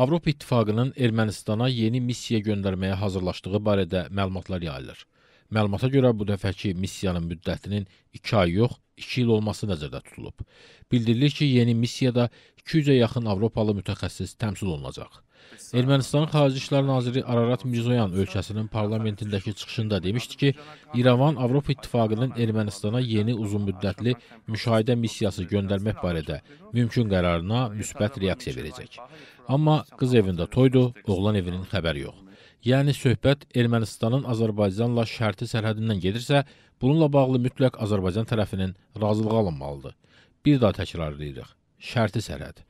Avropa İttifaqının Ermənistana yeni missiya göndərməyə hazırlaşdığı barədə məlumatlar yayılır. Məlumata görə bu dəfəki missiyanın müddətinin iki ay yox, 2 il olması nəzərdə tutulub. Bildirilir ki, yeni missiyada 200-ə yaxın Avropalı mütəxəssis təmsil olunacaq. Ermənistanın Xarici İşlər Naziri Ararat Mirzoyan ölkəsinin parlamentindəki çıxışında demişdi ki, İrəvan Avropa İttifaqının Ermənistana yeni uzunmüddətli müşahidə missiyası göndərmək barədə mümkün qərarına müsbət reaksiya verəcək. Amma qız evində toydu, oğlan evinin xəbəri yox. Yəni söhbət Ermənistanın Azərbaycanla şərti sərhədindən gedirsə, bununla bağlı mütləq Azərbaycan tərəfinin razılığı alınmalıdır. Bir daha təkrarlayırıq. Şərti sərhəd.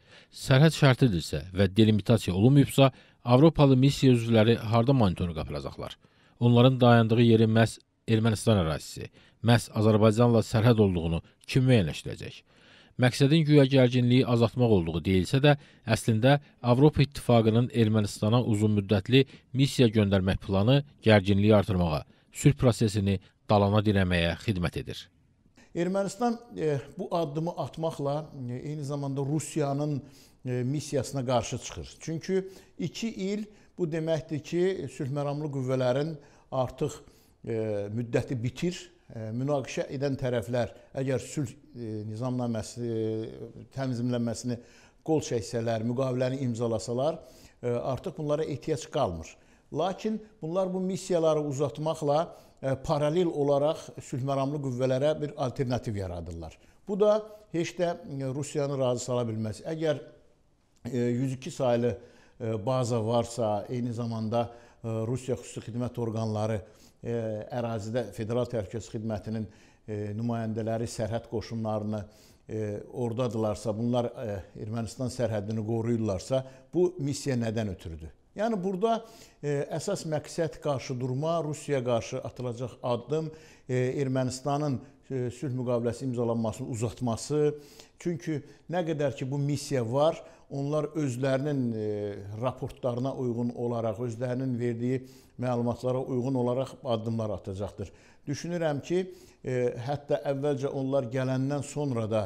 Sərhəd şərtidirsə və delimitasiya olunmayıbsa, Avropalı missiya üzvləri harda monitoru qapılacaqlar? Onların dayandığı yeri məhz Ermənistan ərazisi, məhz Azərbaycanla sərhəd olduğunu kim müəyyənləşdirəcək? Məqsədin güya gərginliyi azaltmaq olduğu deyilsə də, əslində Avropa İttifaqının Ermənistana uzunmüddətli missiya göndərmək planı gərginliyi artırmağa, sülh prosesini dalana dirəməyə xidmət edir. Ermənistan e, bu addımı atmaqla e, eyni zamanda Rusiyanın e, missiyasına qarşı çıxır. Çünki 2 il bu deməkdir ki, sülhməramlı qüvvələrin artıq e, müddəti bitir E, münaqişə edən tərəflər əgər sülh e, nizamnaməsi e, tənzimlənməsini qol çəksələr, müqaviləni imzalasalar, artıq bunlara ehtiyac qalmır. Lakin bunlar bu missiyaları uzatmaqla paralel olaraq sülhməramlı qüvvələrə bir alternativ yaradırlar. Bu da heç də Rusiyanı razı sala bilməz. Əgər 102 saylı baza varsa, eyni zamanda E, Rusiya xüsusi xidmət orqanları e, ərazidə Federal Təhlükəsizlik Xidmətinin e, nümayəndələri sərhəd qoşunlarını ordadılarsa, bunlar Ermənistan sərhədini qoruyurlarsa, bu missiya nədən ötürüdür? Yəni burada əsas məqsəd qarşıdurma, Rusiyaya qarşı atılacaq addım E, Ermənistanın e, sülh müqaviləsi imzalanmasını uzatması. Çünki nə qədər ki bu missiya var, onlar özlərinin e, raportlarına uyğun olaraq, özlərinin verdiyi məlumatlara uyğun olaraq addımlar atacaqdır. Düşünürəm ki, hətta əvvəlcə onlar gələndən sonra da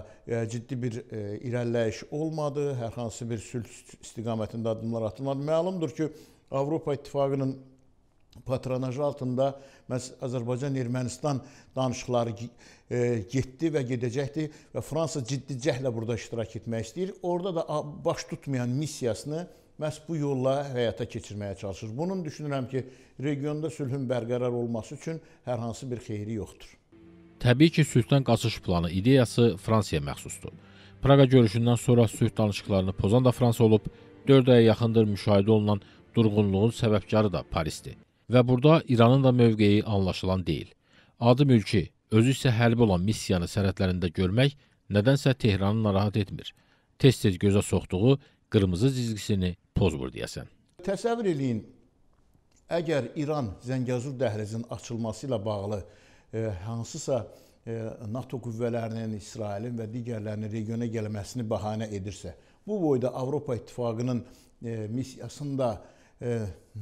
ciddi bir irəliləyiş olmadı, hər hansı bir sülh istiqamətində addımlar atılmadı. Məlumdur ki, Avropa İttifaqının patronajı altında məhz Azərbaycan-Ermənistan danışıqları e, getdi və gedəcəkdi və Fransa ciddi cəhlə burada iştirak etmək istəyir. Orada da baş tutmayan missiyasını məhz bu yolla həyata keçirməyə çalışır. Bunun düşünürəm ki, regionda sülhün bərqərar olması üçün hər hansı bir xeyri yoxdur. Təbii ki, sülhdən qaçış planı ideyası Fransaya məxsusdur. Praqa görüşündən sonra sülh danışıqlarını pozan da Fransa olub, 4 aya yaxındır müşahidə olunan durğunluğun səbəbkarı da Parisdir. Və burda İranın da mövqeyi anlaşılan deyil. Adı mülki, özü isə hərbi olan missiyanı sərhədlərində görmək nədənsə Tehranı narahat etmir. Tez-tez gözə soxduğu qırmızı cizgisini pozmur deyəsən. Təsəvvür eləyin, əgər İran Zəngəzur dəhlizinin açılması ilə bağlı e, hansısa e, NATO qüvvələrinin, İsrailin və digərlərinin regiona gəlməsini bəhanə edirsə, bu boyda Avropa İttifaqının e, missiyasında e,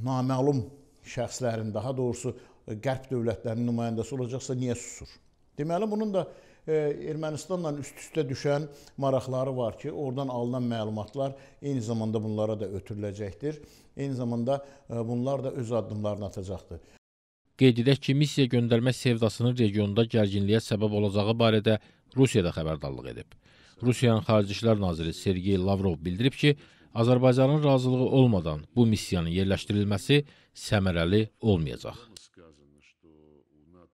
naməlum şəxslərin, daha doğrusu e, qərb dövlətlərinin nümayəndəsi olacaqsa niyə susur? Deməli bunun da e, Ermənistanla üst-üstə düşən maraqları var ki, oradan alınan məlumatlar eyni zamanda bunlara da ötürüləcəkdir. Eyni zamanda e, bunlar da öz addımlarını atacaqdır. Qeyd edək ki, missiya göndərmə sevdasının regionda gərginliyə səbəb olacağı barədə Rusiya da xəbərdarlıq edib. Rusiyanın Xarici İşlər naziri Sergey Lavrov bildirib ki, Azərbaycanın razılığı olmadan bu missiyanın yerləşdirilməsi səmərəli olmayacaq.